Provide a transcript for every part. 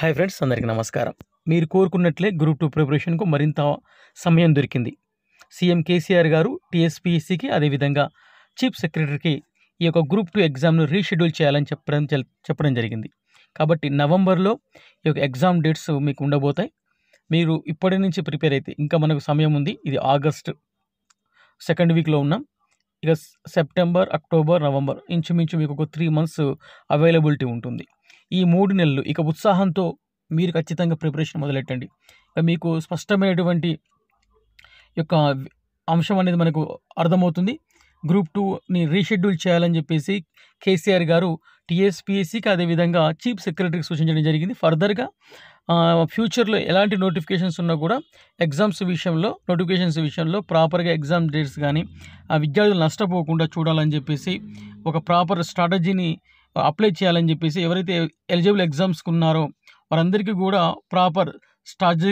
hi friends అందరికీ నమస్కారం మీరు కోరుకున్నట్లే గ్రూప్ టూ ప్రిపరేషన్కు మరింత సమయం దొరికింది సీఎం కేసీఆర్ గారు టీఎస్పీఎస్సీకి అదేవిధంగా చీఫ్ సెక్రటరీకి ఈ యొక్క గ్రూప్ టూ ఎగ్జామ్ను రీషెడ్యూల్ చేయాలని చెప్పడం చెప్పడం జరిగింది కాబట్టి నవంబర్లో ఈ యొక్క ఎగ్జామ్ డేట్స్ మీకు ఉండబోతాయి మీరు ఇప్పటి నుంచి ప్రిపేర్ అయితే ఇంకా మనకు సమయం ఉంది ఇది ఆగస్ట్ సెకండ్ వీక్లో ఉన్నాం ఇక సెప్టెంబర్ అక్టోబర్ నవంబర్ ఇంచుమించు మీకు ఒక త్రీ మంత్స్ అవైలబిలిటీ ఉంటుంది ఈ మూడు నెలలు ఇక ఉత్సాహంతో మీరు ఖచ్చితంగా ప్రిపరేషన్ మొదలెట్టండి ఇక మీకు స్పష్టమైనటువంటి యొక్క అంశం అనేది మనకు అర్థమవుతుంది గ్రూప్ టూని రీషెడ్యూల్ చేయాలని చెప్పేసి కేసీఆర్ గారు టీఎస్పీఎస్సీకి అదేవిధంగా చీఫ్ సెక్రటరీకి సూచించడం జరిగింది ఫర్దర్గా ఫ్యూచర్లో ఎలాంటి నోటిఫికేషన్స్ ఉన్నా కూడా ఎగ్జామ్స్ విషయంలో నోటిఫికేషన్స్ విషయంలో ప్రాపర్గా ఎగ్జామ్ డేట్స్ కానీ ఆ విద్యార్థులు నష్టపోకుండా చూడాలని చెప్పేసి ఒక ప్రాపర్ స్ట్రాటజీని అప్లై చేయాలని చెప్పేసి ఎవరైతే ఎలిజిబుల్ ఎగ్జామ్స్కి ఉన్నారో వారందరికీ కూడా ప్రాపర్ స్టాజ్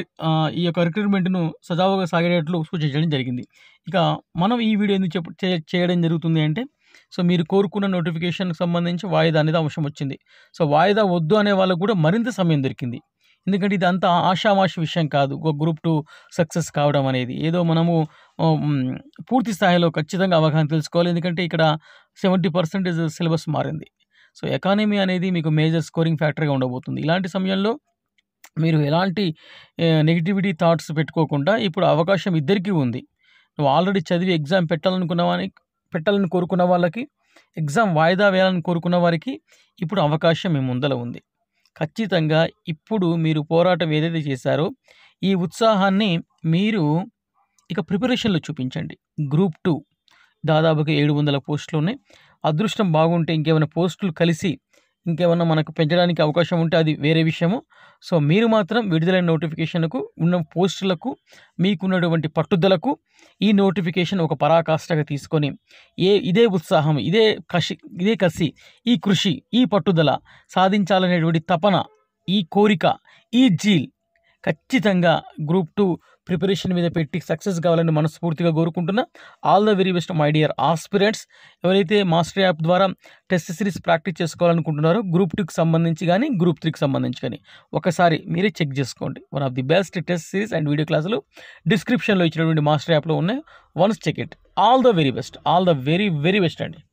ఈ యొక్క రిక్రూట్మెంట్ను సజావుగా సాగేటట్లు సూచించడం జరిగింది ఇక మనం ఈ వీడియో ఎందుకు చెప్ చేయడం జరుగుతుంది అంటే సో మీరు కోరుకున్న నోటిఫికేషన్కి సంబంధించి వాయిదా అనేది అంశం వచ్చింది సో వాయిదా వద్దు అనే వాళ్ళకు కూడా మరింత సమయం దొరికింది ఎందుకంటే ఇది అంత ఆశామాష విషయం కాదు ఒక గ్రూప్ టూ సక్సెస్ కావడం అనేది ఏదో మనము పూర్తి స్థాయిలో ఖచ్చితంగా అవగాహన తెలుసుకోవాలి ఎందుకంటే ఇక్కడ సెవెంటీ పర్సెంటేజ్ సిలబస్ మారింది సో ఎకానమీ అనేది మీకు మేజర్ స్కోరింగ్ ఫ్యాక్టర్గా ఉండబోతుంది ఇలాంటి సమయంలో మీరు ఎలాంటి నెగిటివిటీ థాట్స్ పెట్టుకోకుండా ఇప్పుడు అవకాశం ఇద్దరికీ ఉంది నువ్వు ఆల్రెడీ చదివి ఎగ్జామ్ పెట్టాలనుకున్న వానికి పెట్టాలని కోరుకున్న వాళ్ళకి ఎగ్జామ్ వాయిదా వేయాలని కోరుకున్న వారికి ఇప్పుడు అవకాశం మీ ముందల ఉంది ఖచ్చితంగా ఇప్పుడు మీరు పోరాటం ఏదైతే చేశారో ఈ ఉత్సాహాన్ని మీరు ఇక ప్రిపరేషన్లో చూపించండి గ్రూప్ టూ దాదాపుగా ఏడు వందల ఉన్నాయి అదృష్టం బాగుంటే ఇంకేమైనా పోస్టులు కలిసి ఇంకేమైనా మనకు పెంచడానికి అవకాశం ఉంటే అది వేరే విషయము సో మీరు మాత్రం విడుదలైన నోటిఫికేషన్కు ఉన్న పోస్టులకు మీకున్నటువంటి పట్టుదలకు ఈ నోటిఫికేషన్ ఒక పరాకాష్ఠగా తీసుకొని ఏ ఇదే ఉత్సాహం ఇదే కషి ఇదే కసి ఈ కృషి ఈ పట్టుదల సాధించాలనేటువంటి తపన ఈ కోరిక ఈ జీల్ ఖచ్చితంగా గ్రూప్ టూ ప్రిపరేషన్ మీద పెట్టి సక్సెస్ కావాలని మనస్ఫూర్తిగా కోరుకుంటున్నా all the very best my dear aspirants ఎవరైతే మాస్టర్ యాప్ ద్వారా టెస్ట్ సిరీస్ ప్రాక్టీస్ చేసుకోవాలనుకుంటున్నారో గ్రూప్ టూకి సంబంధించి కానీ గ్రూప్ త్రీకి సంబంధించి కానీ ఒకసారి మీరే చెక్ చేసుకోండి one of the best test series and video క్లాసులు డిస్క్రిప్షన్లో ఇచ్చినటువంటి మాస్టర్ యాప్లో ఉన్నాయి once check it all the very best all the very very best అండి